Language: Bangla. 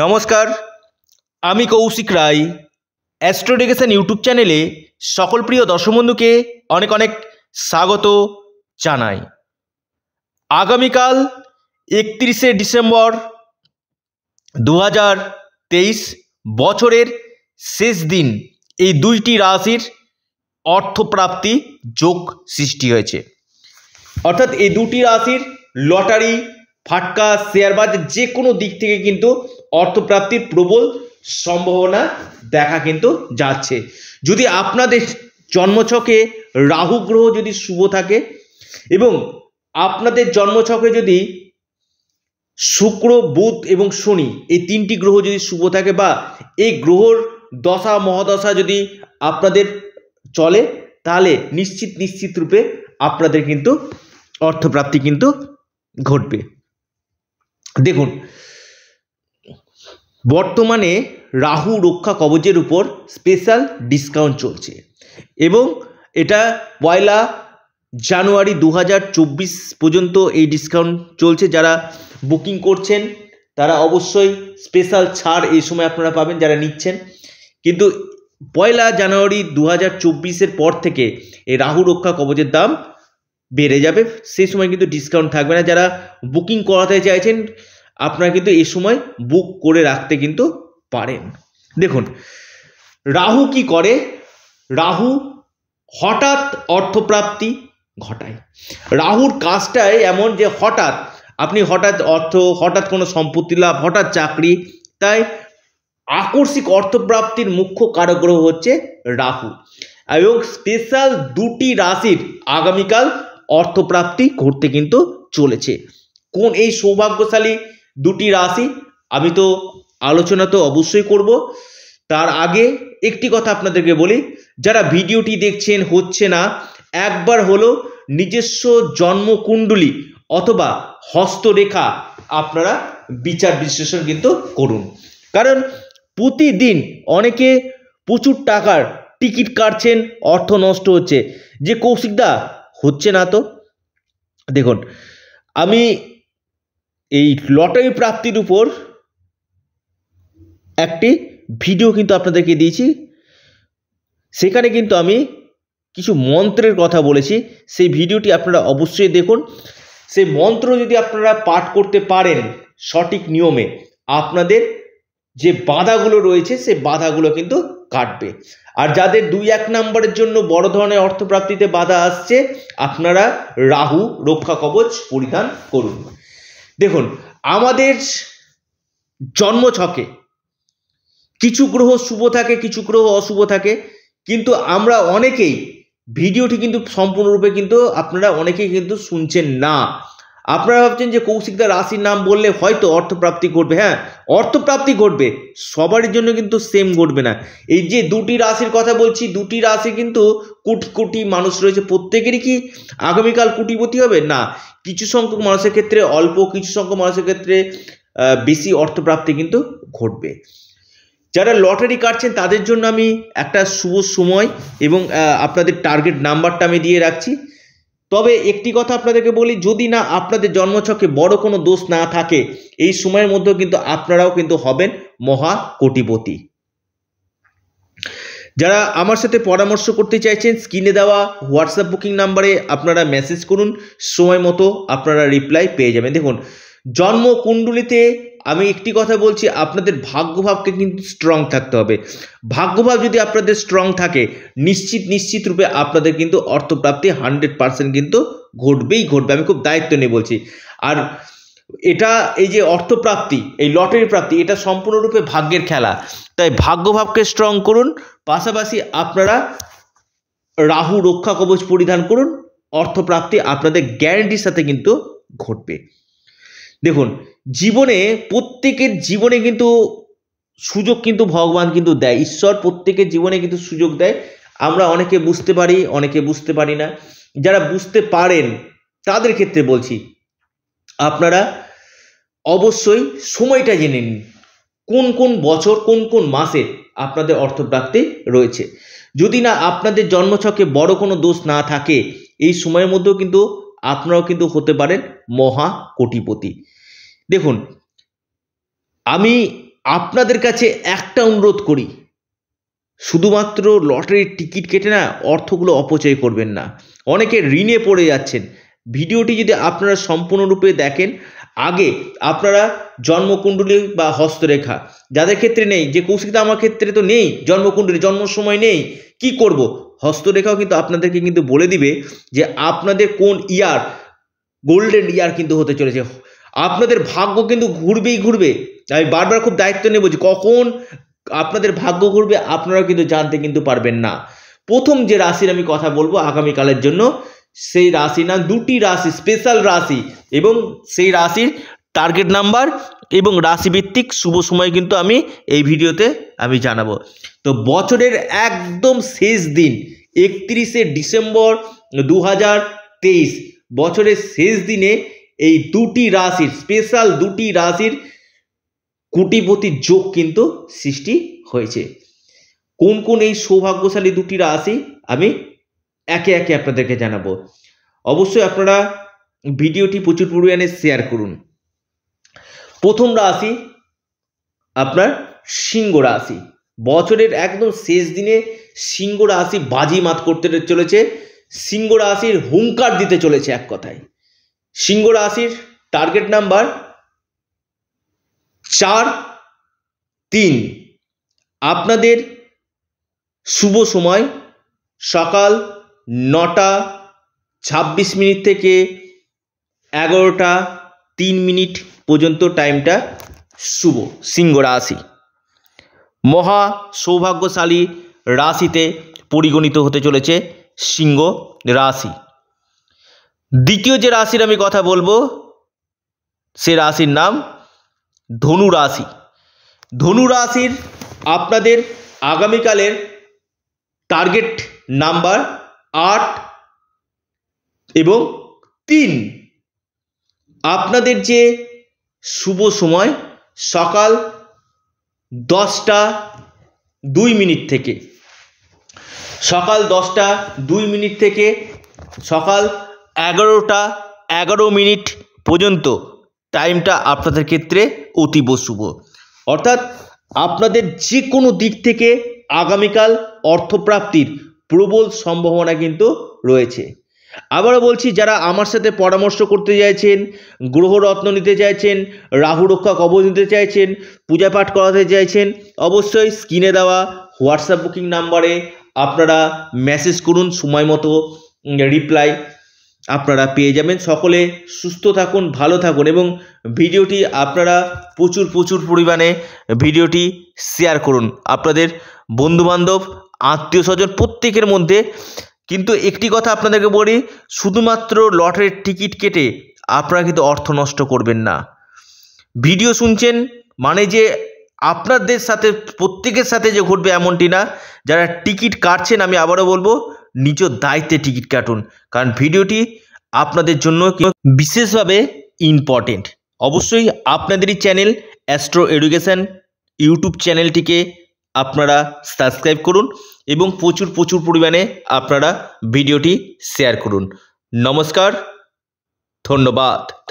নমস্কার আমি কৌশিক রায় অ্যাস্ট্রোডেগেশন ইউটিউব চ্যানেলে সকল প্রিয় দর্শবন্ধুকে অনেক অনেক স্বাগত জানাই আগামীকাল একত্রিশে ডিসেম্বর দু বছরের শেষ দিন এই দুইটি রাশির অর্থপ্রাপ্তি যোগ সৃষ্টি হয়েছে অর্থাৎ এই দুটি রাশির লটারি ফাটকা শেয়ার বাজার যে কোনো দিক থেকে কিন্তু অর্থপ্রাপ্তির প্রবল সম্ভাবনা দেখা কিন্তু যাচ্ছে যদি আপনাদের জন্মছকে রাহু গ্রহ যদি শুভ থাকে এবং আপনাদের জন্মছকে যদি শুক্র বুধ এবং শনি এই তিনটি গ্রহ যদি শুভ থাকে বা এই গ্রহর দশা মহাদশা যদি আপনাদের চলে তাহলে নিশ্চিত নিশ্চিত রূপে আপনাদের কিন্তু অর্থপ্রাপ্তি কিন্তু ঘটবে দেখুন বর্তমানে রাহু রক্ষা কবচের উপর স্পেশাল ডিসকাউন্ট চলছে এবং এটা পয়লা জানুয়ারি দু পর্যন্ত এই ডিসকাউন্ট চলছে যারা বুকিং করছেন তারা অবশ্যই স্পেশাল ছাড় এই সময় আপনারা পাবেন যারা নিচ্ছেন কিন্তু পয়লা জানুয়ারি দু হাজার পর থেকে এই রাহু রক্ষা কবচের দাম বেড়ে যাবে সেই সময় কিন্তু ডিসকাউন্ট থাকবে না যারা বুকিং করাতে চাইছেন আপনারা কিন্তু এই সময় বুক করে রাখতে কিন্তু পারেন দেখুন রাহু কি করে রাহু হঠাৎ অর্থপ্রাপ্তি ঘটায় রাহুর কাজটাই এমন যে হঠাৎ আপনি হঠাৎ অর্থ হঠাৎ কোনো সম্পত্তি লাভ হঠাৎ চাকরি তাই আকস্মিক অর্থপ্রাপ্তির মুখ্য কারগ্রহ হচ্ছে রাহু এবং স্পেশাল দুটি রাশির আগামীকাল অর্থপ্রাপ্তি ঘটতে কিন্তু চলেছে কোন এই সৌভাগ্যশালী দুটি রাশি আমি তো আলোচনা তো অবশ্যই করব তার আগে একটি কথা আপনাদেরকে বলি যারা ভিডিওটি দেখছেন হচ্ছে না একবার হলো নিজস্ব জন্মকুণ্ডলী অথবা হস্তরেখা আপনারা বিচার বিশ্লেষণ কিন্তু করুন কারণ প্রতিদিন অনেকে প্রচুর টাকার টিকিট কাটছেন অর্থ নষ্ট হচ্ছে যে কৌশিকদা হচ্ছে না তো দেখুন আমি এই লটারি প্রাপ্তির উপর একটি ভিডিও কিন্তু আপনাদেরকে দিয়েছি সেখানে কিন্তু আমি কিছু মন্ত্রের কথা বলেছি সেই ভিডিওটি আপনারা অবশ্যই দেখুন সেই মন্ত্র যদি আপনারা পাঠ করতে পারেন সঠিক নিয়মে আপনাদের যে বাধাগুলো রয়েছে সে বাধাগুলো কিন্তু কাটবে আর যাদের দুই এক নম্বরের জন্য বড় ধরনের অর্থপ্রাপ্তিতে বাধা আসছে আপনারা রাহু রক্ষা কবচ পরিধান করুন দেখুন আমাদের জন্মছকে কিছু গ্রহ শুভ থাকে কিছু গ্রহ অশুভ থাকে কিন্তু আমরা অনেকেই ভিডিওটি কিন্তু সম্পূর্ণরূপে কিন্তু আপনারা অনেকেই কিন্তু শুনছেন না আপনারা ভাবছেন যে কৌশিকদার রাশির নাম বললে হয়তো অর্থপ্রাপ্তি ঘটবে হ্যাঁ অর্থপ্রাপ্তি ঘটবে সবারই জন্য কিন্তু সেম ঘটবে না এই যে দুটি রাশির কথা বলছি দুটি রাশি কিন্তু কোটি কোটি মানুষ রয়েছে প্রত্যেকেরই কি আগামীকাল কোটিপতি হবে না কিছু সংখ্যক মানুষের ক্ষেত্রে অল্প কিছু সংখ্যক মানুষের ক্ষেত্রে বেশি অর্থপ্রাপ্তি কিন্তু ঘটবে যারা লটারি কাটছেন তাদের জন্য আমি একটা শুভ সময় এবং আপনাদের টার্গেট নাম্বারটা আমি দিয়ে রাখছি তবে একটি কথা আপনাদেরকে বলি যদি না আপনাদের জন্মছকে বড় কোনো দোষ না থাকে এই সময়ের মধ্যেও কিন্তু আপনারাও কিন্তু হবেন মহা কোটিপতি যারা আমার সাথে পরামর্শ করতে চাইছেন স্ক্রিনে দেওয়া হোয়াটসঅ্যাপ বুকিং নাম্বারে আপনারা মেসেজ করুন সময় মতো আপনারা রিপ্লাই পেয়ে যাবেন দেখুন জন্ম কুণ্ডলিতে আমি একটি কথা বলছি আপনাদের ভাগ্যভাবকে কিন্তু স্ট্রং থাকতে হবে ভাগ্যভাব যদি আপনাদের স্ট্রং থাকে নিশ্চিত নিশ্চিত রূপে আপনাদের কিন্তু অর্থপ্রাপ্তি হান্ড্রেড পার্সেন্ট কিন্তু ঘটবেই ঘটবে আমি খুব দায়িত্ব নিয়ে বলছি আর এটা এই যে অর্থপ্রাপ্তি এই লটারি প্রাপ্তি এটা সম্পূর্ণরূপে ভাগ্যের খেলা তাই ভাগ্যভাবকে স্ট্রং করুন পাশাপাশি আপনারা রাহু রক্ষা কবচ পরিধান করুন অর্থপ্রাপ্তি আপনাদের গ্যারেন্টির সাথে কিন্তু ঘটবে দেখুন জীবনে প্রত্যেকের জীবনে কিন্তু সুযোগ কিন্তু ভগবান কিন্তু দেয় ঈশ্বর প্রত্যেকের জীবনে কিন্তু সুযোগ দেয় আমরা অনেকে বুঝতে পারি অনেকে বুঝতে পারি না যারা বুঝতে পারেন তাদের ক্ষেত্রে বলছি আপনারা অবশ্যই সময়টা জেনে নিন কোন কোন বছর কোন কোন মাসে আপনাদের অর্থপ্রাপ্তি রয়েছে যদি না আপনাদের জন্মছকে বড় কোনো দোষ না থাকে এই সময়ের মধ্যেও কিন্তু আপনারাও কিন্তু হতে পারেন মহা কোটিপতি দেখুন আমি আপনাদের কাছে একটা অনুরোধ করি শুধুমাত্র লটারির টিকিট কেটে না অর্থগুলো অপচয় করবেন না অনেকে ঋণে পড়ে যাচ্ছেন ভিডিওটি যদি আপনারা সম্পূর্ণরূপে দেখেন আগে আপনারা জন্মকুণ্ডলী বা হস্তরেখা যাদের ক্ষেত্রে নেই যে কৌশিকতা আমার ক্ষেত্রে তো নেই জন্মকুণ্ডলী জন্ম সময় নেই কি করব হস্তরেখাও কিন্তু আপনাদেরকে কিন্তু বলে দিবে যে আপনাদের কোন ইয়ার গোল্ডেন ইয়ার কিন্তু হতে চলেছে আপনাদের ভাগ্য কিন্তু ঘুরবেই ঘুরবে আমি বারবার খুব দায়িত্ব নেব যে কখন আপনাদের ভাগ্য ঘুরবে আপনারাও কিন্তু জানতে কিন্তু পারবেন না প্রথম যে রাশির আমি কথা বলবো আগামীকালের জন্য সেই রাশি না দুটি রাশি স্পেশাল রাশি এবং সেই রাশির টার্গেট নাম্বার এবং রাশিভিত্তিক শুভ সময় কিন্তু আমি এই ভিডিওতে আমি জানাবো তো বছরের একদম শেষ দিন একত্রিশে ডিসেম্বর দু বছরের শেষ দিনে এই দুটি রাশির স্পেশাল দুটি রাশির কুটিপতির যোগ কিন্তু সৃষ্টি হয়েছে কোন কোন এই সৌভাগ্যশালী দুটি রাশি আমি একে একে আপনাদেরকে জানাবো অবশ্যই আপনারা ভিডিওটি প্রচুর পরিমাণে শেয়ার করুন প্রথম রাশি আপনার সিংহ রাশি বছরের একদম শেষ দিনে সিংহ রাশি বাজি মাত করতে চলেছে সিংহ রাশির হুঙ্কার দিতে চলেছে এক কথায় সিংহ রাশির টার্গেট নাম্বার চার তিন আপনাদের শুভ সময় সকাল নটা ছাব্বিশ মিনিট থেকে এগারোটা তিন মিনিট পর্যন্ত টাইমটা শুভ সিংহ রাশি মহা সৌভাগ্যশালী রাশিতে পরিগণিত হতে চলেছে সিংহ রাশি দ্বিতীয় যে রাশির আমি কথা বলবো সে রাশির নাম ধনু রাশি ধনু রাশির আপনাদের আগামীকালের টার্গেট নাম্বার আট এবং তিন আপনাদের যে শুভ সময় সকাল দশটা দুই মিনিট থেকে সকাল দশটা দুই মিনিট থেকে সকাল এগারোটা এগারো মিনিট পর্যন্ত টাইমটা আপনাদের ক্ষেত্রে অতীব শুভ অর্থাৎ আপনাদের যে কোনো দিক থেকে আগামীকাল অর্থপ্রাপ্তির প্রবল সম্ভাবনা কিন্তু রয়েছে আবারও বলছি যারা আমার সাথে পরামর্শ করতে চাইছেন গ্রহরত্ন নিতে চাইছেন রাহু রক্ষা কবচ নিতে চাইছেন পূজা পাঠ করাতে চাইছেন অবশ্যই স্ক্রিনে দেওয়া হোয়াটসঅ্যাপ বুকিং নাম্বারে আপনারা মেসেজ করুন সময় মতো রিপ্লাই আপনারা পেয়ে যাবেন সকলে সুস্থ থাকুন ভালো থাকুন এবং ভিডিওটি আপনারা প্রচুর প্রচুর পরিমাণে ভিডিওটি শেয়ার করুন আপনাদের বন্ধুবান্ধব আত্মীয় স্বজন প্রত্যেকের মধ্যে কিন্তু একটি কথা আপনাদেরকে বলি শুধুমাত্র লটারির টিকিট কেটে আপনারা কিন্তু অর্থ নষ্ট করবেন না ভিডিও শুনছেন মানে যে আপনাদের সাথে প্রত্যেকের সাথে যে ঘটবে এমনটি না যারা টিকিট কাটছেন আমি আবারও বলবো নিজ দায়িত্বে টিকিট কাটুন কারণ ভিডিওটি আপনাদের জন্য বিশেষভাবে ইম্পর্টেন্ট অবশ্যই আপনাদেরই চ্যানেল অ্যাস্ট্রো এডুকেশান ইউটিউব চ্যানেলটিকে আপনারা সাবস্ক্রাইব করুন এবং প্রচুর প্রচুর পরিমাণে আপনারা ভিডিওটি শেয়ার করুন নমস্কার ধন্যবাদ